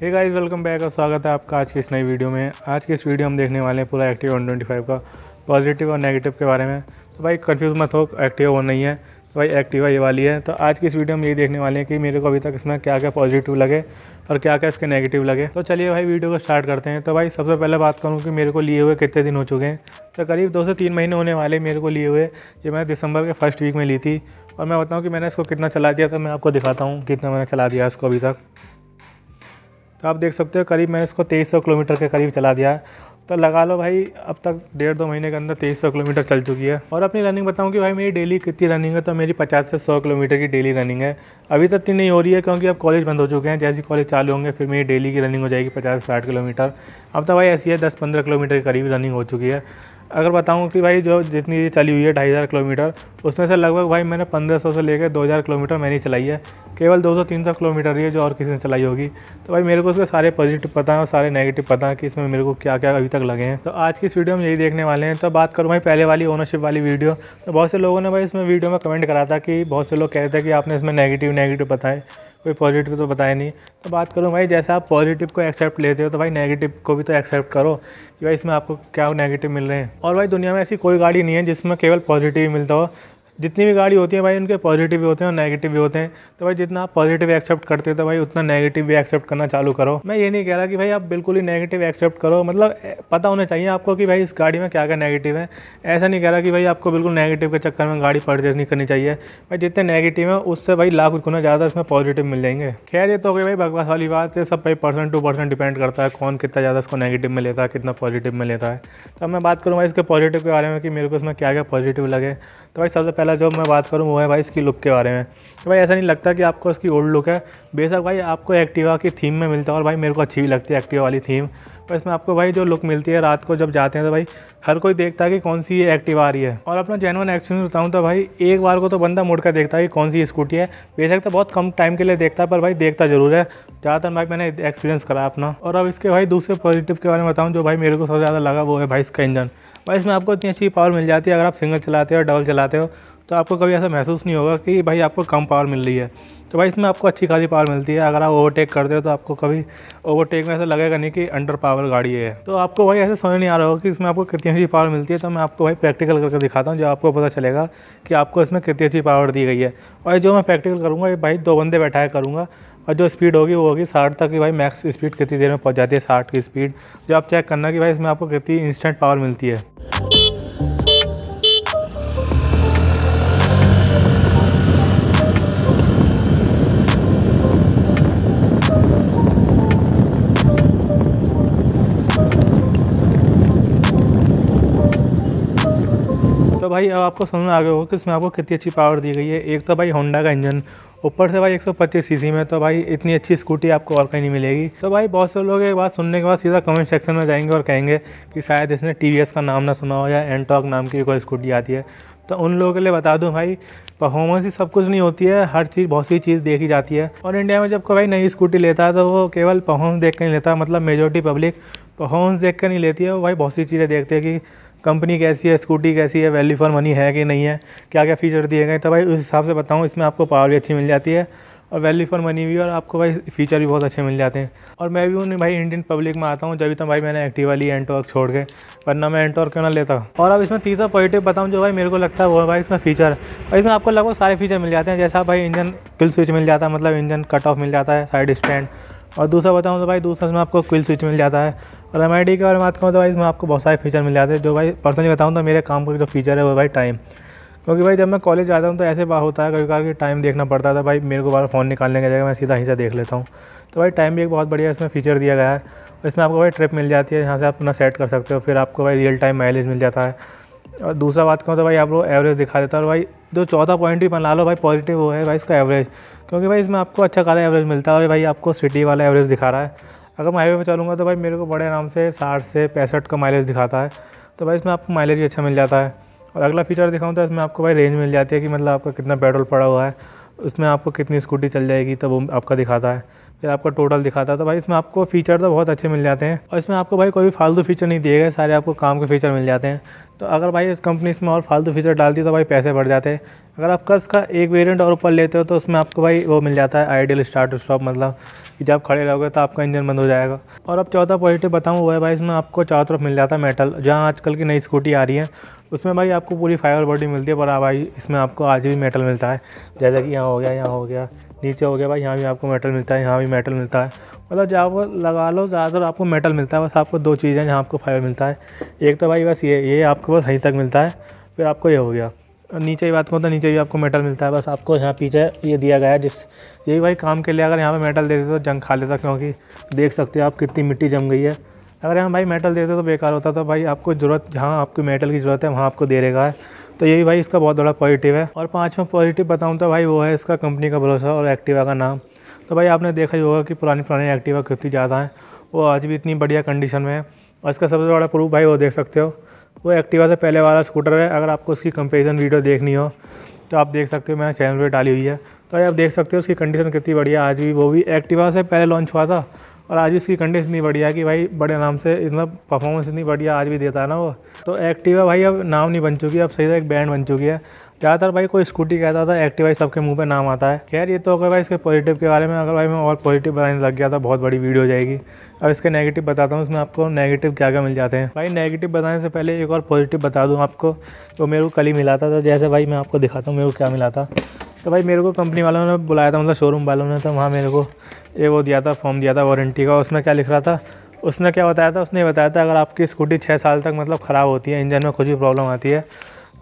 hey guys welcome back और स्वागत है आपका आज की इस नई वीडियो में आज की इस वीडियो हम देखने वाले हैं पूरा एक्टिव वन ट्वेंटी फाइव का पॉजिटिव और नेगेटिव के बारे में तो भाई कंफ्यूज मत हो एक्टिव वो नहीं है तो भाई एक्टिवा ये वाली है तो आज की इस वीडियो में ये देखने वाले हैं कि मेरे को अभी तक इसमें क्या क्या पॉजिटिव लगे और क्या क्या इसके नेगेटिव लगे तो चलिए भाई वीडियो को स्टार्ट करते हैं तो भाई सबसे पहले बात करूँ कि मेरे को लिए हुए कितने दिन हो चुके हैं तो करीब दो से तीन महीने होने वाले मेरे को लिए हुए ये मैंने दिसंबर के फर्स्ट वीक में ली थी और मैं बताऊँ कि मैंने इसको कितना चला दिया था मैं आपको दिखाता हूँ कितना मैंने चला दिया इसको अभी तक तो आप देख सकते हो करीब मैंने इसको तेईस सौ किलोमीटर के करीब चला दिया है तो लगा लो भाई अब तक डेढ़ दो महीने के अंदर तेईस सौ किलोमीटर चल चुकी है और अपनी रनिंग बताऊँ कि भाई मेरी डेली कितनी रनिंग है तो मेरी पचास से सौ किलोमीटर की डेली रनिंग है अभी तक इतनी नहीं हो रही है क्योंकि अब कॉलेज बंद हो चुके हैं जैसे कॉलेज चालू होंगे फिर मेरी डेली की रनिंग हो जाएगी पचास साठ किलोमीटर अब तो भाई ऐसी है दस पंद्रह किलोमीटर के करीब रनिंग हो चुकी है अगर बताऊँ कि भाई जो जितनी चली हुई है ढाई हज़ार किलोमीटर उसमें से लगभग भाई मैंने पंद्रह सौ से लेकर दो हज़ार किलोमीटर मैंने ही चलाई है केवल दो सौ तीन सौ किलोमीटर ही है जो और किसी ने चलाई होगी तो भाई मेरे को उसके सारे पॉजिटिव पता हैं और सारे नेगेटिव पता हैं कि इसमें मेरे को क्या क्या अभी तक लगे हैं तो आज की इस वीडियो में यही देखने वाले हैं तो बात करूँ भाई पहले वाली ओनरशिप वाली वीडियो तो बहुत से लोगों ने भाई इसमें वीडियो में कमेंट करा था कि बहुत से लोग कह रहे थे कि आपने इसमें नेगेटिव नेगेटिव बताएं कोई पॉजिटिव तो बताया नहीं तो बात करूँ भाई जैसे आप पॉजिटिव को एक्सेप्ट लेते हो तो भाई नेगेटिव को भी तो एक्सेप्ट करो कि भाई इसमें आपको क्या नेगेटिव मिल रहे हैं और भाई दुनिया में ऐसी कोई गाड़ी नहीं है जिसमें केवल पॉजिटिव मिलता हो जितनी भी गाड़ी होती है भाई उनके पॉजिटिव भी होते हैं और नेगेटिव भी होते हैं तो भाई जितना आप पॉजिटिव एक्सेप्ट करते हो तो भाई उतना नेगेटिव भी एक्सेप्ट करना चालू करो मैं ये नहीं कह रहा कि भाई आप बिल्कुल ही नेगेटिव एक्सेप्ट करो मतलब पता होना चाहिए आपको कि भाई इस गाड़ी में क्या क्या नेगेटिव है ऐसा नहीं कह रहा कि भाई आपको बिल्कुल नेगेटिव के चक्कर में गाड़ी परचेज नहीं करनी चाहिए भाई जितने नेगेटिव हैं उससे भाई लाख गुना ज़्यादा इसमें पॉजिटिव मिल जाएंगे खैर ये तो कि भाई बकवास वाली बात है सब भाई परसेंट टू परसेंट डिपेंड करता है कौन कितना ज़्यादा इसको नेगेटिव में लेता है कितना पॉजिटिव में लेता है तो मैं बात करूँगा इसके पॉजिटिव के बारे में कि मेरे को इसमें क्या क्या पॉजिटिव लगे तो भाई सबसे पहले पहला जो मैं बात करूँ वो है भाई इसकी लुक के बारे में तो भाई ऐसा नहीं लगता कि आपको इसकी ओल्ड लुक है बेशक भाई आपको एक्टिवा की थीम में मिलता है और भाई मेरे को अच्छी भी लगती है एक्टिवा वाली थीम पर इसमें आपको भाई जो लुक मिलती है रात को जब जाते हैं तो भाई हर कोई देखता है कि कौन सी एक्टिव आ रही है और अपना जेनवन एक्सपीरियंस बताऊँ तो भाई एक बार को तो बंदा मुड़ कर देखता है कि कौन सी स्कूटी है बेशक तो बहुत कम टाइम के लिए देखता है पर भाई देखता जरूर है ज़्यादातर भाई मैंने एक्सपीरियंस करा अपना और अब इसके भाई दूसरे पॉजिटिव के बारे में बताऊँ जो भाई मेरे को सबसे ज़्यादा लगा वो है भाई इसका इंजन भाई इसमें आपको इतनी अच्छी पावर मिल जाती है अगर आप सिंगल चलाते हो डबल चलाते हो तो आपको कभी ऐसा महसूस नहीं होगा कि भाई आपको कम पावर मिल रही है तो भाई इसमें आपको अच्छी खासी पावर मिलती है अगर आप ओवरटेक करते हो तो आपको कभी ओवरटेक में ऐसा लगेगा नहीं कि अंडर पावर गाड़ी है तो आपको भाई ऐसे समझ नहीं आ रहा होगा कि इसमें आपको कितनी अच्छी पावर मिलती है तो मैं आपको भाई प्रैक्टिकल करके दिखाता हूँ जो आपको पता चलेगा कि आपको इसमें कितनी अच्छी पावर दी गई है और जो मैं प्रैक्टिकल करूँगा ये भाई दो बंदे बैठाया करूँगा और जो स्पीड होगी वो होगी साठ तक की भाई मैक्स स्पीड कितनी देर में पहुँच जाती है साठ की स्पीड जो आप चेक करना कि भाई इसमें आपको कितनी इंस्टेंट पावर मिलती है तो भाई अब आपको समझ में आ गया हो कि इसमें आपको कितनी अच्छी पावर दी गई है एक तो भाई होंडा का इंजन ऊपर से भाई 125 सीसी में तो भाई इतनी अच्छी स्कूटी आपको और कहीं नहीं मिलेगी तो भाई बहुत से लोग एक बात सुनने के बाद सीधा कमेंट सेक्शन में जाएंगे और कहेंगे कि शायद इसने टी का नाम ना सुना हो या एनटॉक नाम की कोई स्कूटी आती है तो उन लोगों के लिए बता दूं भाई परफॉर्मेंस ही सब कुछ नहीं होती है हर चीज़ बहुत सी चीज़ देखी जाती है और इंडिया में जब कोई भाई नई स्कूटी लेता है तो वो केवल परफॉर्मेंस देख कर नहीं लेता मतलब मेजोरिटी पब्लिक परफॉर्मेंस देख कर नहीं लेती है वो भाई बहुत सी चीज़ें देखते हैं कि कंपनी कैसी है स्कूटी कैसी है वैल्यू फॉर मनी है कि नहीं है क्या क्या फीचर दिए गए तो भाई उस हिसाब से बताऊँ इसमें आपको पावर भी अच्छी मिल जाती है और वैल्यू फॉर मनी भी और आपको भाई फीचर भी बहुत अच्छे मिल जाते हैं और मैं भी उन भाई इंडियन पब्लिक में आता हूँ जब तक तो भाई मैंने एक्टिव वाली एंटॉर्क छोड़ के वरना मैं एंटॉर्क क्यों ना लेता और अब इसमें तीसरा पॉजिटिव बताऊँ जो भाई मेरे को लगता है वो भाई इसमें फीचर और इसमें आपको लगभग सारे फीचर मिल जाते हैं जैसा भाई इंजन किल स्विच मिल जाता है मतलब इंजन कट ऑफ मिल जाता है साइड स्टैंड और दूसरा बताऊँ तो भाई दूसरा इसमें आपको क्विल स्विच मिल जाता है और एम की बारे में बात करूँ तो भाई इसमें आपको बहुत सारे फीचर मिल जाते हैं जो भाई पर्सनली बताऊँ तो मेरे काम का जो फीचर है वो भाई टाइम क्योंकि भाई जब मैं कॉलेज जाता हूँ तो ऐसे बात होता है कभी कभी टाइम देखना पड़ता था तो भाई मेरे को बार फ़ोन निकालने के जगह मैं सीधा यहीं से देख लेता हूँ तो भाई टाइम भी एक बहुत बढ़िया इसमें फ़ीचर दिया गया है इसमें आपको भाई ट्रिप मिल जाती है यहाँ से आप अपना सेट कर सकते हो फिर आपको भाई रियल टाइम माइलेज मिल जाता है और दूसरा बात कहूँ तो भाई आप लोग एवरेज दिखा देता है और भाई जो चौथा पॉइंट भी बना लो भाई पॉजिटिव वो है भाई इसका एवरेज क्योंकि भाई इसमें आपको अच्छा खाला एवरेज मिलता है और भाई आपको सिटी वाला एवरेज दिखा रहा है अगर मैं हाईवे पर चलूँगा तो भाई मेरे को बड़े आराम से साठ से पैंसठ का माइलेज दिखाता है तो भाई इसमें आपको माइलेज भी अच्छा मिल जाता है और अगला फीचर दिखाऊँ तो इसमें आपको भाई रेंज मिल जाती है कि मतलब आपका कितना पेट्रोल पड़ा हुआ है उसमें आपको कितनी स्कूटी चल जाएगी तो वो आपका दिखाता है फिर आपका टोटल दिखाता है तो भाई इसमें आपको फीचर तो बहुत अच्छे मिल जाते हैं और इसमें आपको भाई कोई फालतू फीचर नहीं दिए गए सारे आपको काम के फीचर मिल जाते हैं तो अगर भाई इस कंपनी इसमें और फालतू फीचर डालती तो भाई पैसे बढ़ जाते अगर आप कस का एक वेरिएंट और ऊपर लेते हो तो उसमें आपको भाई वो मिल जाता है आइडियल स्टार्ट स्टॉप मतलब कि जब खड़े रहोगे तो आपका इंजन बंद हो जाएगा और अब चौथा पॉजिटिव बताऊँ वो है भाई इसमें आपको चारों तरफ मिल जाता है मेटल जहाँ आजकल की नई स्कूटी आ रही है उसमें भाई आपको पूरी फाइबर बॉडी मिलती है पर भाई इसमें आपको आज भी मेटल मिलता है जैसा कि यहाँ हो गया यहाँ हो गया नीचे हो गया भाई यहाँ भी आपको मेटल मिलता है यहाँ भी मेटल मिलता है मतलब जहाँ लगा लो ज़्यादातर आपको मेटल मिलता है बस आपको दो चीज़ें जहाँ आपको फाइबर मिलता है एक तो भाई बस ये ये आपको आपको बस यहीं तक मिलता है फिर आपको ये हो गया और नीचे की बात करूँ तो नीचे भी आपको मेटल मिलता है बस आपको यहाँ पीछे ये दिया गया है जिस यही भाई काम के लिए अगर यहाँ पे मेटल देते तो जंग खा लेता क्योंकि देख सकते हो आप कितनी मिट्टी जम गई है अगर यहाँ भाई मेटल देते तो बेकार होता तो भाई आपको ज़रूरत जहाँ आपकी मेटल की ज़रूरत है वहाँ आपको दे रहेगा है तो यही भाई इसका बहुत बड़ा पॉजिटिव है और पाँचवा पॉजिटिव बताऊँ तो भाई वो है इसका कंपनी का भरोसा और एक्टिवा का नाम तो भाई आपने देखा ही होगा कि पुरानी पुरानी एक्टिवा कितनी ज़्यादा हैं वो आज भी इतनी बढ़िया कंडीशन में है और इसका सबसे बड़ा प्रूफ भाई वो देख सकते हो वो एक्टिवा से पहले वाला स्कूटर है अगर आपको उसकी कंपेरिजन वीडियो देखनी हो तो आप देख सकते हो मैंने चैनल पर डाली हुई है तो आप देख सकते हो उसकी कंडीशन कितनी बढ़िया आज भी वो भी एक्टिवा से पहले लॉन्च हुआ था और आज भी इसकी कंडीशन इतनी बढ़िया कि भाई बड़े आराम से इतना मतलब परफॉर्मेंस इतनी बढ़िया आज भी देता है ना वो तो एक्टिवा भाई अब नाम नहीं बन चुकी अब सही से एक बैंड बन चुकी है ज़्यादातर भाई कोई स्कूटी कहता था एक्टिवा सबके मुंह पे नाम आता है खैर ये तो अगर भाई इसके पॉजिटिव के बारे में अगर भाई मैं और पॉजिटिव बनाने लग गया था तो बहुत बड़ी वीडियो हो जाएगी अब इसके नेगेटिव बताता हूँ इसमें आपको नेगेटिव क्या क्या मिल जाते हैं भाई नेगेटिव बताने से पहले एक और पॉजिटिव बता दूँ आपको जो मेरे को कल ही मिला था तो जैसे भाई मैं आपको दिखाता हूँ मेरे को क्या मिला था तो भाई मेरे को कंपनी वालों ने बुलाया था मतलब शोरूम वालों ने तो वहाँ मेरे को ये वो दिया था फॉर्म दिया था वारंटी का उसमें क्या लिख रहा था उसने क्या बताया था उसने बताया था अगर आपकी स्कूटी छः साल तक मतलब ख़राब होती है इंजन में कुछ भी प्रॉब्लम आती है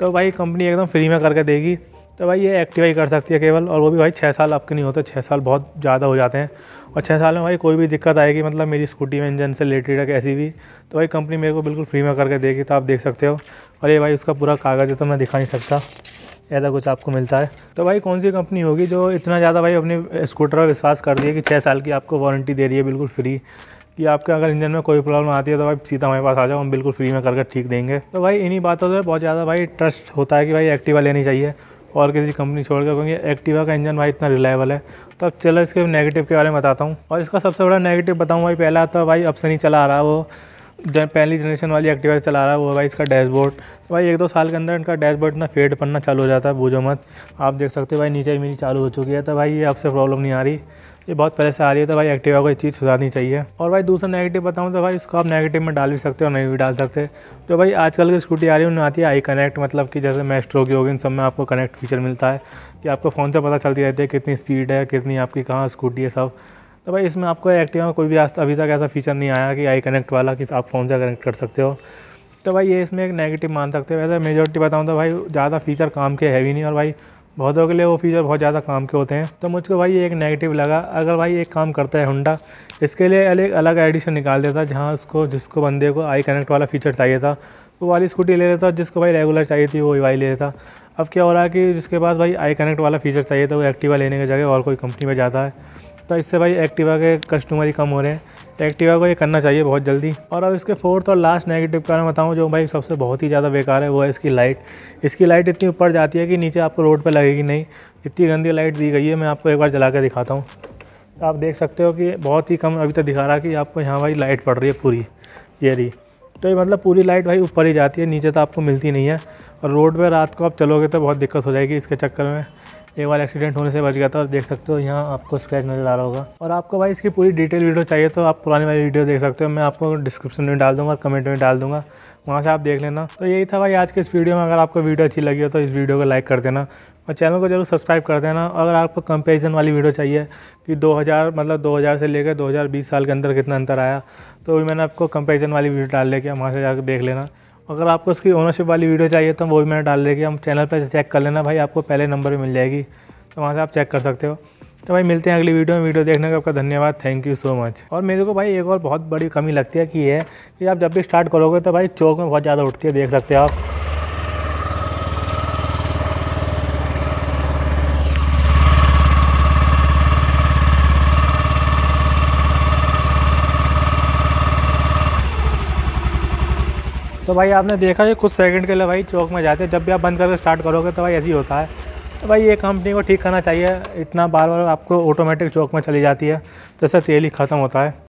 तो भाई कंपनी एकदम फ्री में करके देगी तो भाई ये एक्टिवा ही कर सकती है केवल और वो भी भाई छः साल आपके नहीं होते छः साल बहुत ज़्यादा हो जाते हैं और छः साल में भाई कोई भी दिक्कत आएगी मतलब मेरी स्कूटी में इंजन से रिलेटेड है कैसी भी तो भाई कंपनी मेरे को बिल्कुल फ्री में करके देगी तो आप देख सकते हो और ये भाई उसका पूरा कागज़ है तो मैं दिखा नहीं सकता ऐसा कुछ आपको मिलता है तो भाई कौन सी कंपनी होगी जो इतना ज़्यादा भाई अपने स्कूटर पर विश्वास कर दिए कि छः साल की आपको वारंटी दे रही है बिल्कुल फ्री कि आपके अगर इंजन में कोई प्रॉब्लम आती है तो भाई सीधा हमारे पास आ जाओ हम बिल्कुल फ्री में करके ठीक देंगे तो भाई इन्हीं बातों से बहुत ज़्यादा भाई ट्रस्ट होता है कि भाई एक्टिवा लेनी चाहिए और किसी कंपनी छोड़ कर क्योंकि एक्टिवा का इंजन भाई इतना रिलायबल है तो अब चलो इसके नेगेटिव के बारे में बताता हूँ और इसका सबसे बड़ा नेगेटिव बताऊँ भाई पहला तो भाई अब से नहीं चला आ रहा वो पहली जनरेशन वाली एक्टिवा चला रहा है वो भाई इसका डैशबोर्ड तो भाई एक दो साल के अंदर इनका डैशबोर्ड ना फेड पन्ना चालू हो जाता है बूझो मत आप देख सकते हो भाई नीचे ही मेरी चालू हो चुकी है तो भाई ये आपसे प्रॉब्लम नहीं आ रही ये बहुत पहले से आ रही है तो भाई एक्टिवा को ये चीज़ सुधारनी चाहिए और भाई दूसरा नेगेटिव बताऊँ तो भाई इसको आप नेगेटिव में डाल भी सकते हो नहीं भी डाल सकते तो भाई आजकल की स्कूटी आ रही है उनमें आती है आई कनेक्ट मतलब कि जैसे मैस्ट्रो की होगी इन सब में आपको कनेक्ट फीचर मिलता है कि आपको फ़ोन से पता चलती रहती है कितनी स्पीड है कितनी आपकी कहाँ स्कूटी है सब तो भाई इसमें आपको एक्टिवा में कोई भी अभी तक ऐसा फीचर नहीं आया कि आई कनेक्ट वाला कि आप फ़ोन से कनेक्ट कर सकते हो तो भाई ये इसमें एक नेगेटिव मान सकते हो वैसे मेजोरिटी बताऊँ तो भाई ज़्यादा फीचर काम के हैवी नहीं और भाई बहुतों के लिए वो फीचर बहुत ज़्यादा काम के होते हैं तो मुझको भाई ये एक नेगेटिव लगा अगर भाई एक काम करता है हुंडा इसके लिए अलग अलग एडिशन निकाल देता जहाँ उसको जिसको बंदे को आई कनेक्ट वाला फीचर चाहिए था वो वाली स्कूटी ले लेता और जिसको भाई रेगुलर चाहिए थी वो वाई ले लेता अब क्या हो रहा है कि जिसके पास भाई आई कनेक्ट वाला फीचर चाहिए था वो एक्टिवा लेने की जगह और कोई कंपनी में जाता है तो इससे भाई एक्टिवा के कस्टमर ही कम हो रहे हैं एक्टिवा को ये करना चाहिए बहुत जल्दी और अब इसके फोर्थ और लास्ट नेगेटिव का मैं बताऊँ जो भाई सबसे बहुत ही ज़्यादा बेकार है वो है इसकी लाइट इसकी लाइट इतनी ऊपर जाती है कि नीचे आपको रोड पर लगेगी नहीं इतनी गंदी लाइट दी गई है मैं आपको एक बार जला के दिखाता हूँ तो आप देख सकते हो कि बहुत ही कम अभी तक दिखा रहा कि आपको यहाँ भाई लाइट पड़ रही है पूरी ये रही तो ये मतलब पूरी लाइट भाई ऊपर ही जाती है नीचे तो आपको मिलती नहीं है और रोड पे रात को आप चलोगे तो बहुत दिक्कत हो जाएगी इसके चक्कर में एक बार एक्सीडेंट होने से बच गया था और देख सकते हो यहाँ आपको स्क्रैच नज़र आ रहा होगा और आपको भाई इसकी पूरी डिटेल वीडियो चाहिए तो आप पुरानी वाली वीडियो देख सकते हो मैं आपको डिस्क्रिप्शन में डाल दूँगा और कमेंट में डाल दूँगा वहाँ से आप देख लेना तो यही था भाई आज के इस वीडियो में अगर आपको वीडियो अच्छी लगी हो तो इस वीडियो को लाइक कर देना और चैनल को जरूर सब्सक्राइब कर देना अगर आपको कंपेरिजन वाली वीडियो चाहिए कि 2000 मतलब 2000 से लेकर 2020 साल के अंदर कितना अंतर आया तो मैंने आपको कंपेरिजन वाली वीडियो डाल लेके वहाँ से जाकर देख लेना अगर आपको उसकी ओनरशिप वाली वीडियो चाहिए तो वो भी मैंने डाल देगी हम चैनल पर चेक कर लेना भाई आपको पहले नंबर पर मिल जाएगी तो वहाँ से आप चेक कर सकते हो तो भाई मिलते हैं अगली वीडियो में वीडियो देखने का आपका धन्यवाद थैंक यू सो मच और मेरे को भाई एक और बहुत बड़ी कमी लगती है कि ये कि आप जब भी स्टार्ट करोगे तो भाई चौक में बहुत ज़्यादा उठती है देख सकते हो आप तो भाई आपने देखा कि कुछ सेकंड के लिए भाई चौक में जाते हैं जब भी आप बंद करके स्टार्ट करोगे तो भाई ऐसे ही होता है तो भाई ये कंपनी को ठीक करना चाहिए इतना बार बार आपको ऑटोमेटिक चौक में चली जाती है जैसे तेल ही ख़त्म होता है